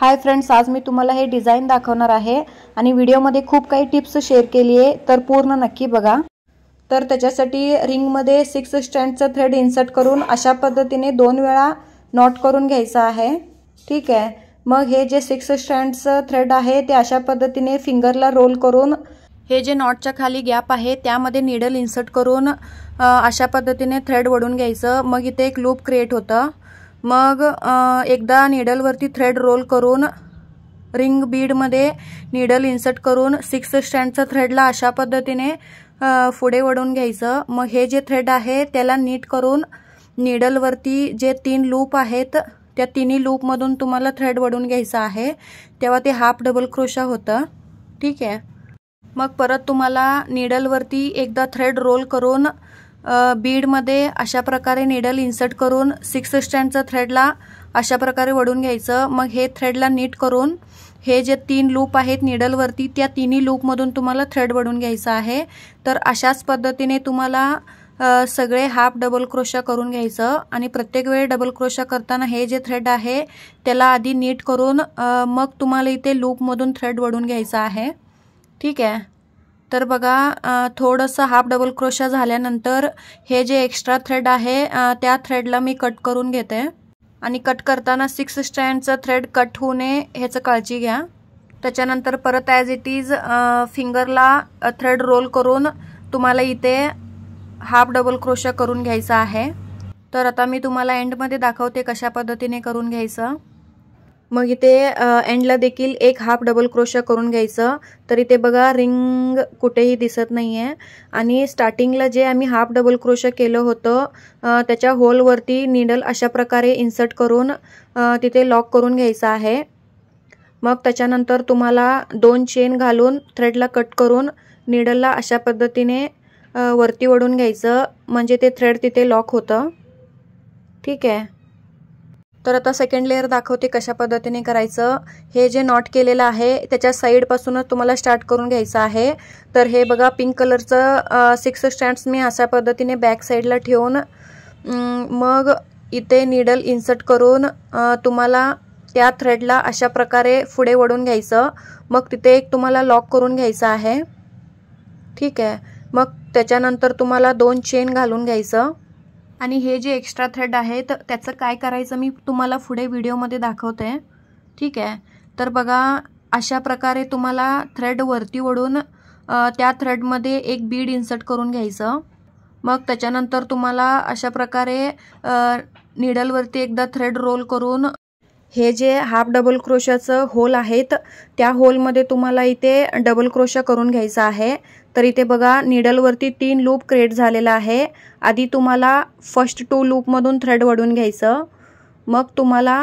hi friends आज मी तुम्हाला हे डिझाईन दाखवणार आहे आणि व्हिडिओमध्ये खूप काही टिप्स शेअर केली आहे तर पूर्ण नक्की बघा तर त्याच्यासाठी रिंगमध्ये सिक्स स्टँडचं थ्रेड इन्सर्ट करून अशा पद्धतीने दोन वेळा नॉट करून घ्यायचं आहे ठीक आहे मग हे जे सिक्स स्टँडचं थ्रेड आहे ते अशा पद्धतीने फिंगरला रोल करून हे जे नॉटच्या खाली गॅप आहे त्यामध्ये निडल इन्सर्ट करून अशा पद्धतीने थ्रेड वडून घ्यायचं मग इथे एक लूप क्रिएट होतं मग एकदा निडलवरती थ्रेड रोल करून रिंग बीडमध्ये निडल इन्सर्ट करून सिक्स स्टँडचा थ्रेडला अशा पद्धतीने पुढे वडून घ्यायचं मग हे जे थ्रेड आहे त्याला नीट करून निडलवरती जे तीन लूप आहेत त्या तिन्ही लूपमधून तुम्हाला थ्रेड वडून घ्यायचं आहे तेव्हा ते हाफ डबल क्रोशा होतं ठीक आहे मग परत तुम्हाला निडलवरती एकदा थ्रेड रोल करून बीडमध्ये अशा प्रकारे निडल इन्सर्ट करून सिक्स स्टँडचं थ्रेडला अशा प्रकारे वडून घ्यायचं मग हे थ्रेडला नीट करून हे जे तीन लूप आहेत निडलवरती त्या तिन्ही लूपमधून तुम्हाला थ्रेड वडून घ्यायचा आहे तर अशाच पद्धतीने तुम्हाला सगळे हाफ डबल क्रोशा करून घ्यायचं आणि प्रत्येक वेळी डबल क्रोशा करताना हे जे थ्रेड आहे त्याला आधी नीट करून मग तुम्हाला इथे लूपमधून थ्रेड वडून घ्यायचा आहे ठीक आहे तर बघा थोडंसं हाफ डबल क्रोशा झाल्यानंतर हे जे एक्स्ट्रा थ्रेड आहे त्या थ्रेडला मी कट करून घेते आणि कट करताना सिक्स स्टँडचं थ्रेड कट होऊ नये ह्याचं काळजी घ्या त्याच्यानंतर परत ॲज इट इज फिंगरला थ्रेड रोल करून तुम्हाला इथे हाफ डबल क्रोशा करून घ्यायचा आहे तर आता मी तुम्हाला एंडमध्ये दाखवते कशा पद्धतीने करून घ्यायचं मग इथे एंडला देखील एक हाफ डबल क्रोश करून घ्यायचं तर इथे बघा रिंग कुठेही दिसत नाही आहे आणि स्टार्टिंगला जे आम्ही हाफ डबल क्रोश केलं होतं त्याच्या होलवरती निडल अशा प्रकारे इन्सर्ट करून तिथे लॉक करून घ्यायचं आहे मग त्याच्यानंतर तुम्हाला दोन चेन घालून थ्रेडला कट करून निडलला अशा पद्धतीने वरती ओढून घ्यायचं म्हणजे ते थ्रेड तिथे लॉक होतं ठीक आहे तर आता सेकंड लेअर दाखवते कशा पद्धतीने करायचं हे जे नॉट केलेलं आहे त्याच्या साईडपासूनच तुम्हाला स्टार्ट करून घ्यायचं आहे तर हे बघा पिंक कलरचं सिक्स स्टँड्स मी अशा पद्धतीने बॅक साईडला ठेवून मग इथे निडल इन्सर्ट करून तुम्हाला त्या थ्रेडला अशा प्रकारे पुढे वडून घ्यायचं मग तिथे एक तुम्हाला लॉक करून घ्यायचं आहे ठीक आहे मग त्याच्यानंतर तुम्हाला दोन चेन घालून घ्यायचं आणि हे जे एक्स्ट्रा थ्रेड आहे तर त्याचं काय करायचं मी तुम्हाला पुढे व्हिडिओमध्ये दाखवते ठीक आहे तर बघा अशा प्रकारे तुम्हाला थ्रेड वरती ओढून त्या थ्रेडमध्ये एक बीड इन्सर्ट करून घ्यायचं मग त्याच्यानंतर तुम्हाला अशा प्रकारे निडलवरती एकदा थ्रेड रोल करून हे जे हाफ डबल क्रोशाचं होल आहेत त्या होलमध्ये तुम्हाला इथे डबल क्रोशा करून घ्यायचा आहे तर इथे बघा निडलवरती तीन लूप क्रिएट झालेला आहे आधी तुम्हाला फर्स्ट टू लूपमधून थ्रेड वडून घ्यायचं मग तुम्हाला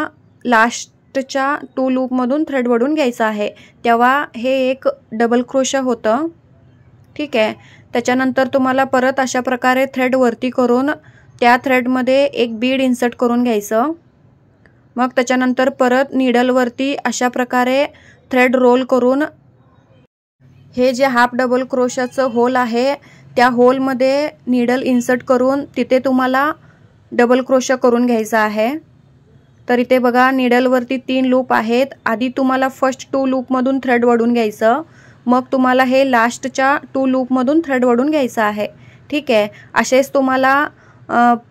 लास्टच्या टू लूपमधून थ्रेड वडून घ्यायचं आहे तेव्हा हे एक डबल क्रोशा होतं ठीक आहे त्याच्यानंतर तुम्हाला परत अशा प्रकारे थ्रेड वरती करून त्या थ्रेडमध्ये एक बीड इन्सर्ट करून घ्यायचं मग त्याच्यानंतर परत निडलवरती अशा प्रकारे थ्रेड रोल करून हे जे हाफ डबल क्रोशाचं होल आहे त्या होलमध्ये नीडल इन्सर्ट करून तिथे तुम्हाला डबल क्रोश करून घ्यायचा आहे तर इथे बघा निडलवरती तीन लूप आहेत आधी तुम्हाला फर्स्ट टू लूपमधून थ्रेड वडून घ्यायचं मग तुम्हाला हे लास्टच्या टू लूपमधून थ्रेड वडून घ्यायचं आहे ठीक आहे असेच तुम्हाला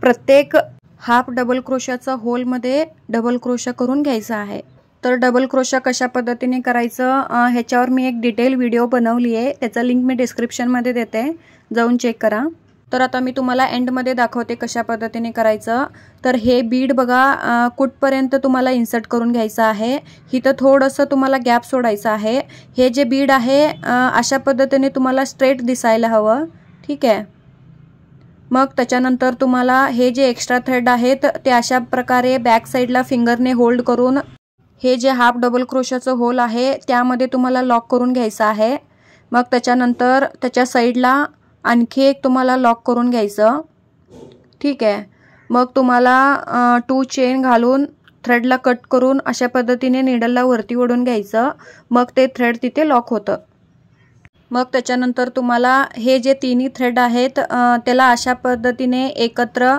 प्रत्येक हाफ डबल क्रोशाचा होलमध्ये डबल क्रोशा करून घ्यायचा आहे तर डबल क्रोशा कशा पद्धतीने करायचं ह्याच्यावर मी एक डिटेल व्हिडिओ बनवली आहे त्याचा लिंक मी डिस्क्रिप्शनमध्ये देते जाऊन चेक करा तर आता मी तुम्हाला एंडमध्ये दाखवते कशा पद्धतीने करायचं तर हे बीड बघा कुठपर्यंत तुम्हाला इन्सर्ट करून घ्यायचं आहे इथं थोडंसं तुम्हाला गॅप सोडायचं आहे हे जे बीड आहे अशा पद्धतीने तुम्हाला स्ट्रेट दिसायला हवं ठीक आहे मग त्याच्यानंतर तुम्हाला हे जे एक्स्ट्रा थ्रेड आहेत ते अशा प्रकारे बॅक साईडला फिंगरने होल्ड करून हे जे हाफ डबल क्रोशाचं होल आहे त्यामध्ये तुम्हाला लॉक करून घ्यायचं आहे मग त्याच्यानंतर त्याच्या साईडला आणखी एक तुम्हाला लॉक करून घ्यायचं ठीक आहे मग तुम्हाला टू चेन घालून थ्रेडला कट करून अशा पद्धतीने निडलला वरती ओढून घ्यायचं मग ते थ्रेड तिथे लॉक होतं मग त्याच्यानंतर तुम्हाला हे जे तिन्ही थ्रेड आहेत त्याला अशा पद्धतीने एकत्र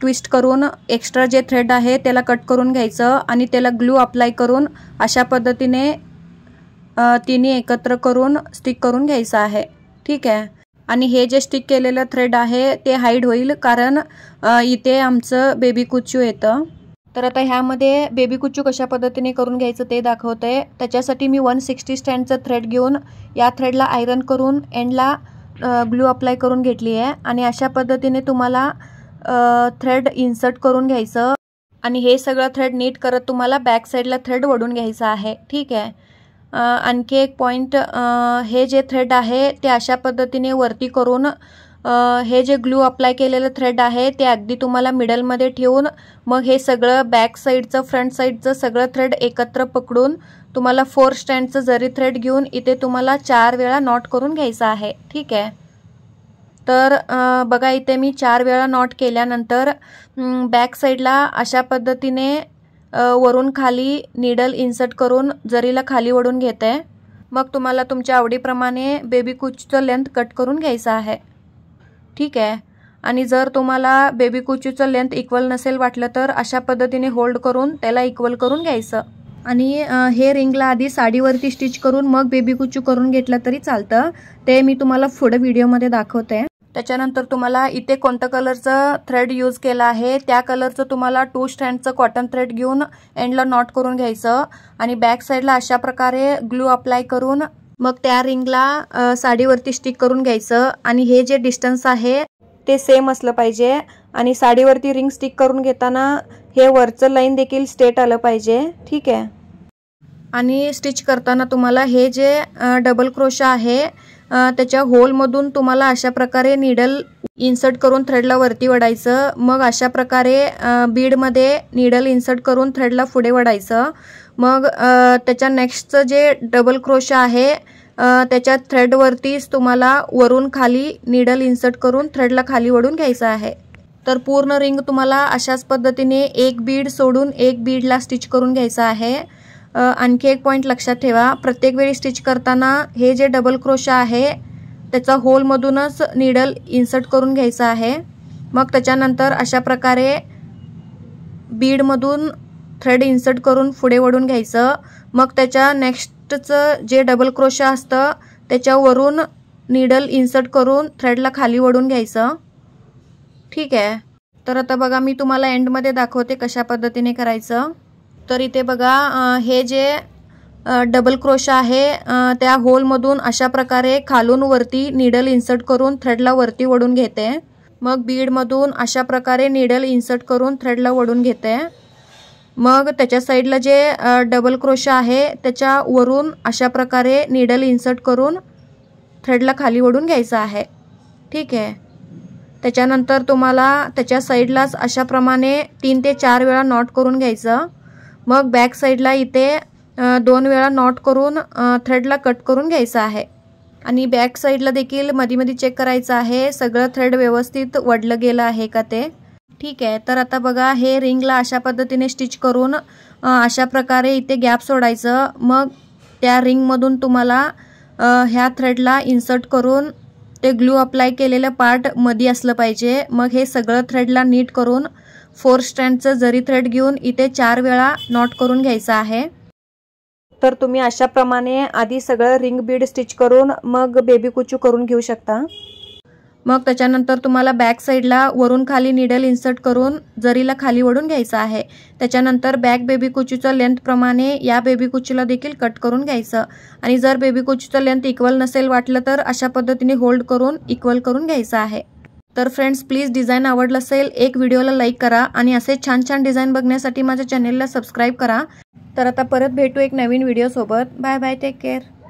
ट्विस्ट करून एक्स्ट्रा जे थ्रेड आहे त्याला कट करून घ्यायचं आणि त्याला ग्लू अप्लाय करून अशा पद्धतीने तिन्ही एकत्र करून स्टिक करून घ्यायचं आहे ठीक आहे आणि हे जे स्टिक केलेलं थ्रेड आहे ते हाईड होईल कारण इथे आमचं बेबी कुच्यू येतं तर आता ह्यामध्ये बेबी कुच्चू कशा पद्धतीने करून घ्यायचं ते दाखवतं आहे त्याच्यासाठी मी वन सिक्स्टी स्टँडचं थ्रेड घेऊन या थ्रेडला आयरन करून एंडला ग्लू अप्लाय करून घेतली आहे आणि अशा पद्धतीने तुम्हाला थ्रेड इन्सर्ट करून घ्यायचं आणि हे सगळं थ्रेड नीट करत तुम्हाला बॅक साईडला थ्रेड वडून घ्यायचं आहे ठीक आहे आणखी एक पॉईंट हे जे थ्रेड आहे ते अशा पद्धतीने वरती करून हे जे ग्लू अप्लाय केलेलं थ्रेड आहे ते अगदी तुम्हाला मिडलमध्ये ठेवून मग हे सगळं बॅक साईडचं फ्रंट साईडचं सगळं थ्रेड एकत्र पकडून तुम्हाला फोर स्टँडचं जरी थ्रेड घेऊन इथे तुम्हाला चार वेळा नॉट करून घ्यायचं आहे ठीक आहे तर बघा इथे मी चार वेळा नॉट केल्यानंतर बॅक साईडला अशा पद्धतीने वरून खाली निडल इन्सर्ट करून जरीला खाली ओढून घेते मग तुम्हाला तुमच्या आवडीप्रमाणे बेबी कुचचं लेंथ कट करून घ्यायचं आहे ठीक आहे आणि जर तुम्हाला बेबी कुचूचं लेंथ इक्वल नसेल वाटलं तर अशा पद्धतीने होल्ड करून त्याला इक्वल करून घ्यायचं आणि हे रिंगला आधी साडीवरती स्टिच करून मग बेबी कुचू करून घेतलं तरी चालतं ते मी तुम्हाला पुढे व्हिडिओमध्ये दाखवते त्याच्यानंतर तुम्हाला इथे कोणतं कलरचं थ्रेड यूज केला आहे त्या कलरचं तुम्हाला टू स्टँडचं कॉटन थ्रेड घेऊन एंडला नॉट करून घ्यायचं आणि बॅक साईडला अशा प्रकारे ग्लू अप्लाय करून मग त्या रिंगला साडीवरती स्टिक करून घ्यायचं आणि हे जे डिस्टन्स आहे ते सेम असलं पाहिजे आणि साडीवरती रिंग स्टिक करून घेताना हे वरचं लाईन देखील स्ट्रेट आलं पाहिजे ठीक आहे आणि स्टिच करताना तुम्हाला हे जे डबल क्रोशा आहे त्याच्या होलमधून तुम्हाला अशा प्रकारे निडल इन्सर्ट करून थ्रेडला वरती वडायचं मग अशा प्रकारे बीडमध्ये निडल इन्सर्ट करून थ्रेडला पुढे वडायचं मग त्याच्या नेक्स्टचं जे डबल क्रोश आहे त्याच्या थ्रेडवरतीच तुम्हाला वरून खाली निडल इन्सर्ट करून थ्रेडला खाली वडून घ्यायचं आहे तर पूर्ण रिंग तुम्हाला अशाच पद्धतीने एक बीड सोडून एक बीडला स्टिच करून घ्यायचं आहे आणखी एक पॉईंट लक्षात ठेवा प्रत्येक वेळी स्टिच करताना हे जे डबल क्रोशा आहे त्याचा होलमधूनच निडल इन्सर्ट करून घ्यायचं आहे मग त्याच्यानंतर अशा प्रकारे बीडमधून थ्रेड इन्सर्ट करून पुढे वडून घ्यायचं मग त्याच्या नेक्स्टचं जे डबल क्रोशा असतं त्याच्यावरून निडल इन्सर्ट करून थ्रेडला खाली ओढून घ्यायचं ठीक आहे तर आता बघा मी तुम्हाला एंडमध्ये दाखवते कशा पद्धतीने करायचं तर इथे बघा हे जे डबल क्रोश आहे त्या होलमधून अशा प्रकारे खालून वरती निडल इन्सर्ट करून थ्रेडला वरती ओढून घेते मग बीडमधून अशा प्रकारे निडल इन्सर्ट करून थ्रेडला वडून घेते मग त्याच्या साईडला जे डबल क्रोश आहे त्याच्या वरून अशा प्रकारे निडल इन्सर्ट करून थ्रेडला खाली ओढून घ्यायचं आहे ठीक आहे त्याच्यानंतर तुम्हाला त्याच्या साईडलाच अशाप्रमाणे तीन ते चार वेळा नॉट करून घ्यायचं मग बॅक साईडला इथे दोन वेळा नॉट करून थ्रेडला कट करून घ्यायचं आहे आणि बॅक साईडला देखील मधी मधी चेक करायचं आहे सगळं थ्रेड व्यवस्थित वडलं गेलं आहे का ते ठीक आहे तर आता बघा हे रिंगला अशा पद्धतीने स्टिच करून अशा प्रकारे इथे गॅप सोडायचं मग त्या रिंगमधून तुम्हाला ह्या थ्रेडला इन्सर्ट करून ते ग्लू अप्लाय केलेलं पार्ट मधी असलं पाहिजे मग हे सगळं थ्रेडला नीट करून फोर स्टँडचं जरी थ्रेड घेऊन इथे चार वेळा नॉट करून घ्यायचा आहे तर तुम्ही अशाप्रमाणे आधी सगळं रिंग बीड स्टिच करून मग बेबी कुचू करून घेऊ शकता मग त्याच्यानंतर तुम्हाला बॅक साईडला वरून खाली निडल इन्सर्ट करून जरीला खाली वडून घ्यायचं आहे त्याच्यानंतर बॅक बेबी कुचूचं लेंथप्रमाणे या बेबी कुचूला देखील कट करून घ्यायचं आणि जर बेबी कुचूचं लेंथ इक्वल नसेल वाटलं तर अशा पद्धतीने होल्ड करून इक्वल करून घ्यायचं आहे तर फ्रेंड्स प्लीज डिझाईन आवडलं असेल एक व्हिडिओला लाईक करा आणि असे छान छान डिझाईन बघण्यासाठी माझ्या चॅनेलला सबस्क्राईब करा तर आता परत भेटू एक नवीन व्हिडिओसोबत बाय बाय टेक केअर